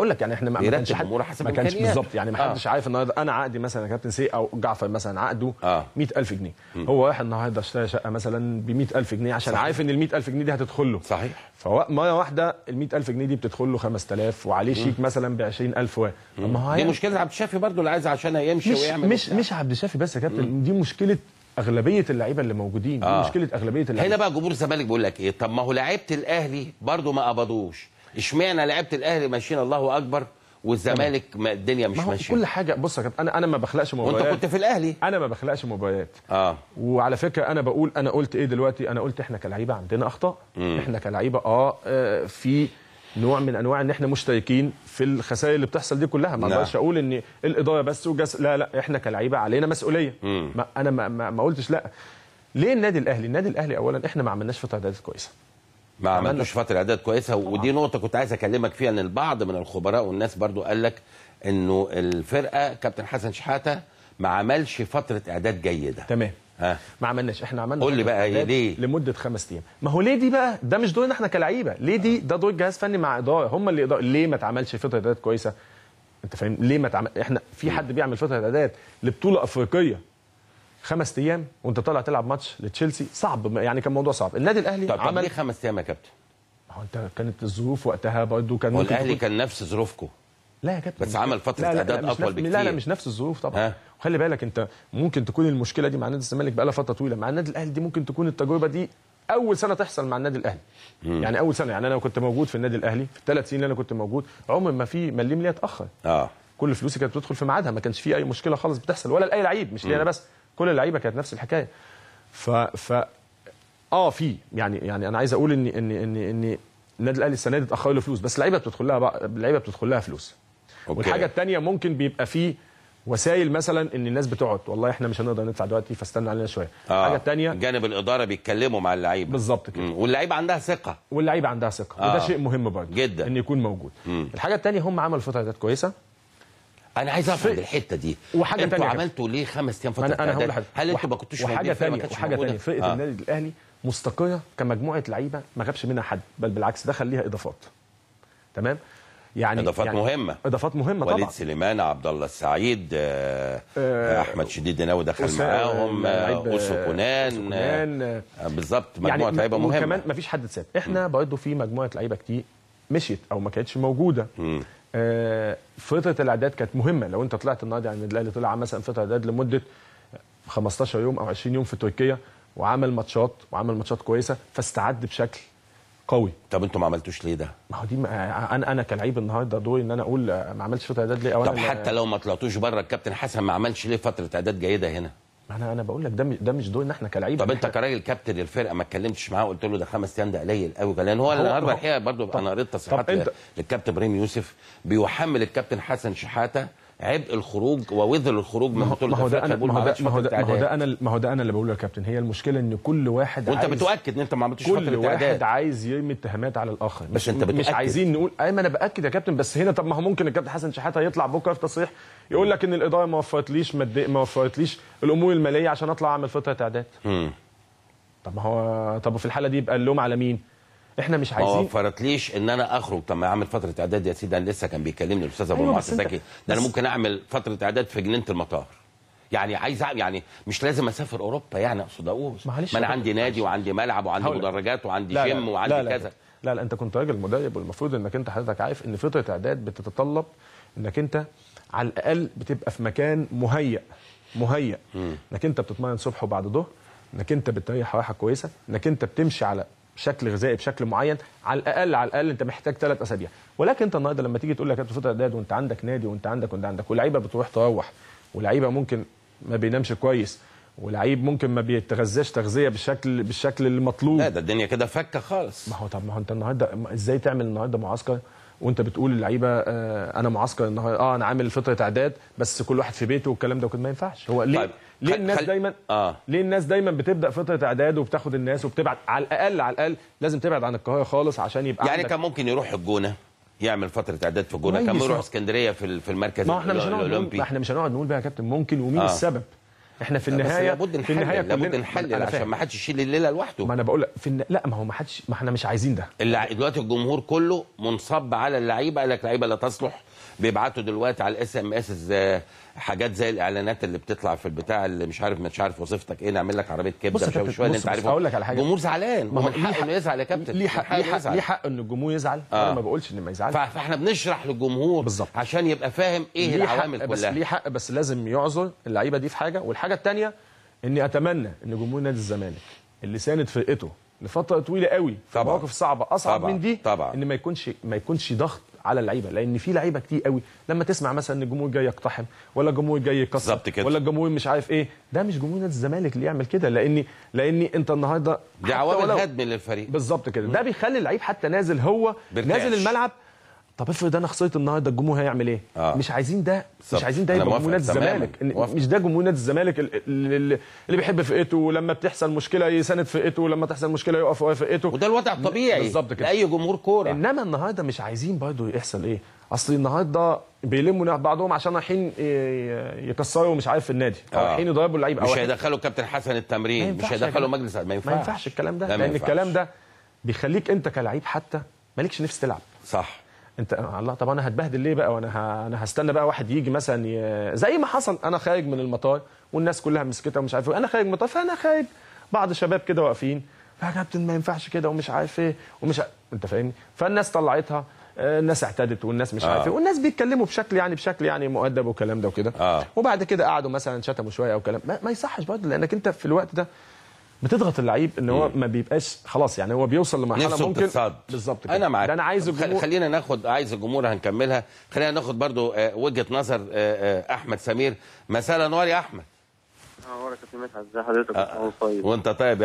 اقول لك يعني احنا ما كانش حد حسب ما كانش بالظبط يعني ما آه. حدش آه. عارف النهارده انا عقدي مثلا كابتن سي او جعفر مثلا عقده آه. 100000 جنيه م. هو واحد النهارده اشترى شقه مثلا ب 100000 جنيه عشان صحيح. عارف ان ال 100000 جنيه دي هتدخل له صحيح فهو مره واحده ال 100000 جنيه دي بتدخل له 5000 وعليه شيك مثلا ب 20000 و طب ما هو دي مشكله عبد الشافي برضه اللي عايز عشانها يمشي مش ويعمل مش مش عبد الشافي بس يا كابتن دي مشكله اغلبيه اللعيبه اللي موجودين آه. دي مشكله اغلبيه اللعيبه هنا بقى جمهور الزمالك بيقول لك ايه طب ما هو لعيبه الاهلي برضه ما قبضوش اشمعنى لعيبه الاهلي ماشيين الله اكبر والزمالك ما الدنيا مش ماشيه كل حاجه بص يا انا انا ما بخلقش مباريات وانت كنت في الاهلي انا ما بخلقش مباريات اه وعلى فكره انا بقول انا قلت ايه دلوقتي انا قلت احنا كلعيبه عندنا اخطاء مم. احنا كلعيبه آه, اه في نوع من انواع ان احنا مشتركين في الخسائر اللي بتحصل دي كلها ما اقدرش نعم. اقول ان الاداره بس وجس لا لا احنا كلعيبه علينا مسؤوليه ما انا ما, ما, ما قلتش لا ليه النادي الاهلي النادي الاهلي اولا احنا ما عملناش فتره اعدادات كويسه ما عملتوش فتره اعداد كويسه ودي نقطه كنت عايز اكلمك فيها ان البعض من الخبراء والناس برضو قال لك انه الفرقه كابتن حسن شحاته ما عملش فتره اعداد جيده تمام ها. ما عملناش احنا عملنا قول لي بقى هي ليه لمده خمس ايام ما هو ليه دي بقى ده مش دورنا احنا كلعيبه ليه دي ده دور جهاز فني مع اداره هم اللي إدارة. ليه ما اتعملش فتره اعداد كويسه انت فاهم ليه ما تعمل احنا في حد بيعمل فتره اعداد لبطوله افريقيه خمس ايام وانت طالع تلعب ماتش لتشيلسي صعب يعني كان موضوع صعب النادي الاهلي طب عمل ليه خمس ايام يا كابتن هو انت كانت الظروف وقتها برضه كان والاهلي كان نفس ظروفكم لا يا كابتن بس عمل فتره اعداد اطول بكتير لا لا مش نفس الظروف طبعا وخلي بالك انت ممكن تكون المشكله دي مع نادي الزمالك بقى لها فتره طويله مع النادي الاهلي دي ممكن تكون التجربه دي اول سنه تحصل مع النادي الاهلي مم. يعني اول سنه يعني انا كنت موجود في النادي الاهلي في الثلاث سنين اللي انا كنت موجود عمر ما في مليم ليا اتاخر اه كل فلوسي كانت بتدخل في ميعادها ما كانش في اي مشكله خالص بتحصل ولا لاي لعيب مش لي انا بس كل اللعيبه كانت نفس الحكايه ف ف اه في يعني يعني انا عايز اقول ان ان ان ان النادي الاهلي السنه دي اتاخر له فلوس بس اللعيبه بتدخل لها بقى اللعيبه بتدخل لها فلوس أوكي. والحاجه الثانيه ممكن بيبقى فيه وسائل مثلا ان الناس بتقعد والله احنا مش هنقدر ندفع دلوقتي فاستنى علينا شويه آه. حاجه ثانيه جانب الاداره بيتكلموا مع اللعيبه بالظبط كده واللعيبه عندها ثقه واللعيبه عندها ثقه آه. وده شيء مهم برضه جدا ان يكون موجود مم. الحاجه الثانيه هم عملوا فتره كويسه انا عايز افهم إيه؟ الحته دي وحاجه ثانيه انتوا عملتوا ليه خمس ايام فتره انا, أنا هقول لحضرتك هل انتوا ما كنتوش وحاجه ثانيه وحاجه ثانيه فرقه آه. النادي الاهلي مستقيه كمجموعه لعيبه ما غابش منها حد بل بالعكس دخل ليها اضافات تمام يعني اضافات يعني مهمه اضافات مهمه وليد طبعا وليد سليمان عبد الله السعيد آه،, آه احمد شديد ناوي دخل معاهم آه، اوسو كونان آه بالظبط مجموعه يعني لعيبه مهمه وكمان مفيش حد اتساب احنا برضه في مجموعه لعيبه كتير مشيت او ما كانتش موجوده م. فتره الاعداد كانت مهمه لو انت طلعت النهارده يعني الاهلي طلع مثلا فتره اعداد لمده 15 يوم او 20 يوم في تركيا وعمل ماتشات وعمل ماتشات كويسه فاستعد بشكل قوي طب انتوا ما عملتوش ليه ده؟ ما هو دي ما انا انا كلعيب النهارده دوري ان انا اقول ما عملتش فتره اعداد ليه او طب حتى لو ما طلعتوش بره الكابتن حسن ما عملش ليه فتره اعداد جيده هنا؟ ما انا انا بقول لك ده ده مش دورنا احنا كلعيبه طب انت كراجل كابتن الفرقه ما اتكلمتش معاه وقلت له ده خمس ايام ده قليل قوي لان هو النهارده الحقيقه برضه انا قريت تصريحات للكابتن ابراهيم يوسف بيحمل الكابتن حسن شحاته عبء الخروج ووذل الخروج من بطوله افريقيا ما هو ده ما هو ده ما هو ده انا ما هو ده انا اللي بقوله يا كابتن هي المشكله ان كل واحد وانت بتؤكد ان انت ما عملتش كل واحد عايز يرمي اتهامات على الاخر بس انت بتؤكد مش عايزين نقول ايوه انا باكد يا كابتن بس هنا طب ما هو ممكن الكابتن حسن شحاته يطلع بكره في تصريح يقول لك ان الاداره ما وفرتليش ما وفرتليش الامور الماليه عشان اطلع اعمل فتره اعداد طب ما هو طب في الحاله دي يبقى اللوم على مين؟ احنا مش عايزين ما وفرتليش ان انا اخرج طب ما اعمل فتره اعداد يا سيدي انا لسه كان بيكلمني الاستاذ ابو أيوة زكي ده انا ممكن اعمل فتره اعداد في جنينه المطار يعني عايز يعني مش لازم اسافر اوروبا يعني اقصد اقول ما انا عندي نادي وعندي ملعب وعندي مدرجات وعندي لا جيم لا وعندي لا لا كذا لا لا انت كنت راجل مدرب والمفروض انك انت حضرتك عارف ان فتره اعداد بتتطلب انك انت على الاقل بتبقى في مكان مهيئ مهيئ انك انت بتتمرن صبح وبعد ظهر انك انت بتريح راحه كويسه انك انت بتمشي على شكل غذائي بشكل معين على الاقل على الاقل انت محتاج ثلاث اسابيع ولكن انت النهارده لما تيجي تقول لك كابتن فتره اعداد وانت عندك نادي وانت عندك وانت عندك ولاعيبه بتروح تروح ولاعيبه ممكن ما بينامش كويس ولعيب ممكن ما بيتغذاش تغذيه بالشكل بالشكل المطلوب لا ده الدنيا كده فكه خالص ما هو طب ما هو انت النهارده ازاي تعمل النهارده معسكر وانت بتقول للعيبه آه انا معسكر النهارده اه انا عامل فتره اعداد بس كل واحد في بيته والكلام ده وكده ما ينفعش هو ليه طيب. ليه الناس خل... دايما آه. ليه الناس دايما بتبدا فتره اعداد وبتاخد الناس وبتبعد على الاقل على الاقل لازم تبعد عن القاهره خالص عشان يبقى يعني عندك... كان ممكن يروح الجونه يعمل فتره اعداد في الجونه كان يروح اسكندريه في المركز ما احنا مش هنقعد نقول احنا مش هنقعد نقول بقى يا كابتن ممكن ومين آه. السبب احنا في النهايه لابد نحلل في النهايه لابد نحلل عشان ما حدش يشيل الليله لوحده ما انا بقول في الن... لا ما هو ما حدش ما احنا مش عايزين ده اللع... دلوقتي الجمهور كله منصب على اللعيبه قال لك لعيبه لا تصلح بيبعتوا دلوقتي على الاس ام اس حاجات زي الاعلانات اللي بتطلع في البتاع اللي مش عارف مش عارف وظيفتك ايه نعمل لك عربيه كبده مش شويه اللي انت عارفه هقول لك على حاجه الجمهور زعلان ما هو حقه انه يزعل يا كابتن ليه حق ليه حق, ليه حق ان الجمهور يزعل آه. انا ما بقولش ان ما يزعلش فاحنا بنشرح للجمهور بالظبط عشان يبقى فاهم ايه العوامل كلها بس ليه حق بس لازم يعذر اللعيبه دي في حاجه والحاجه الثانيه اني اتمنى ان جمهور نادي الزمالك اللي ساند فرقته لفتره طويله قوي في مواقف صعبه اصعب طبعًا. من دي طبعًا. ان ما يكونش ما يكونش ضغط على اللعيبه لان في لعيبه كتير قوي لما تسمع مثلا ان الجمهور جاي يقتحم ولا الجمهور جاي يكسر ولا الجمهور مش عارف ايه ده مش جمهور نادي الزمالك اللي يعمل كده لان لان انت النهارده دي عوامل هدم للفريق بالظبط كده ده بيخلي اللعيب حتى نازل هو برتاش. نازل الملعب طب افرض انا خسرت النهارده الجمهور هيعمل ايه؟ آه. مش عايزين ده صبت. مش عايزين ده يبقى جمهور نادي الزمالك مش ده جمهور نادي الزمالك اللي بيحب فرقته ولما بتحصل مشكله يساند فرقته ولما تحصل مشكله يقف ورا فرقته وده الوضع الطبيعي بالظبط كده لاي جمهور كوره انما النهارده مش عايزين برضه يحصل ايه؟ اصل النهارده بيلموا بعضهم عشان رايحين آه، يكسروا مش عارف النادي آه. او رايحين يضربوا اللعيبه مش هيدخلوا كابتن حسن التمرين مش هيدخلوا مجلس ما ينفعش ما ينفعش الكلام ده لان الكلام ده بيخليك انت كلاعب حتى مالكش نفس تلعب صح انت الله طب انا هتبهدل ليه بقى وانا انا هستنى بقى واحد يجي مثلا ي... زي ما حصل انا خارج من المطار والناس كلها مسكتها ومش عارف إيه، انا خارج من المطار فانا خارج بعض شباب كده واقفين يا كابتن ما ينفعش كده ومش عارف ايه ومش ع... انت فاهمني فالناس طلعتها الناس اعتدت والناس مش آه. إيه، والناس بيتكلموا بشكل يعني بشكل يعني مؤدب والكلام ده وكده آه. وبعد كده قعدوا مثلا شتموا شويه او كلام ما, ما يصحش برضه لانك انت في الوقت ده بتضغط اللعيب ان هو إيه. ما بيبقاش خلاص يعني هو بيوصل لمرحله ممكن بالظبط انا معاك انا عايز الجمهور خلينا ناخد عايز الجمهور هنكملها خلينا ناخد برضو آه، وجهه نظر آه، آه، احمد سمير مساء الانوار يا احمد ازي حضرتك طيب. وانت طيب